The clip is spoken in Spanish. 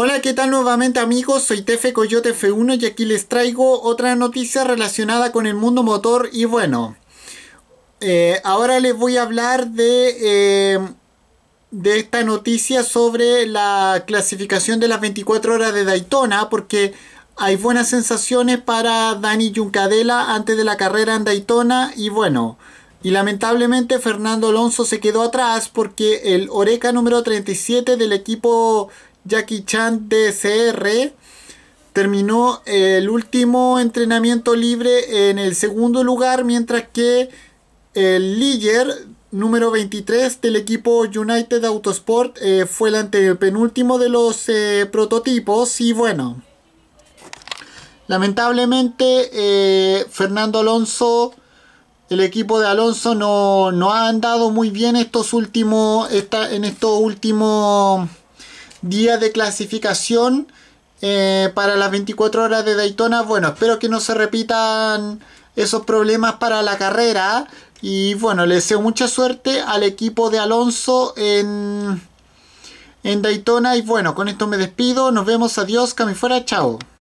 Hola, ¿qué tal nuevamente amigos? Soy Tefe Coyote F1 y aquí les traigo otra noticia relacionada con el mundo motor y bueno, eh, ahora les voy a hablar de, eh, de esta noticia sobre la clasificación de las 24 horas de Daytona porque hay buenas sensaciones para Dani Yuncadela antes de la carrera en Daytona y bueno, y lamentablemente Fernando Alonso se quedó atrás porque el Oreca número 37 del equipo Jackie Chan DCR terminó el último entrenamiento libre en el segundo lugar, mientras que el líder número 23 del equipo United Autosport eh, fue el antepenúltimo de los eh, prototipos y bueno, lamentablemente eh, Fernando Alonso, el equipo de Alonso no, ha andado muy bien estos últimos, en estos últimos día de clasificación eh, para las 24 horas de Daytona. Bueno, espero que no se repitan esos problemas para la carrera. Y bueno, le deseo mucha suerte al equipo de Alonso en, en Daytona. Y bueno, con esto me despido. Nos vemos. Adiós. Cami fuera. Chao.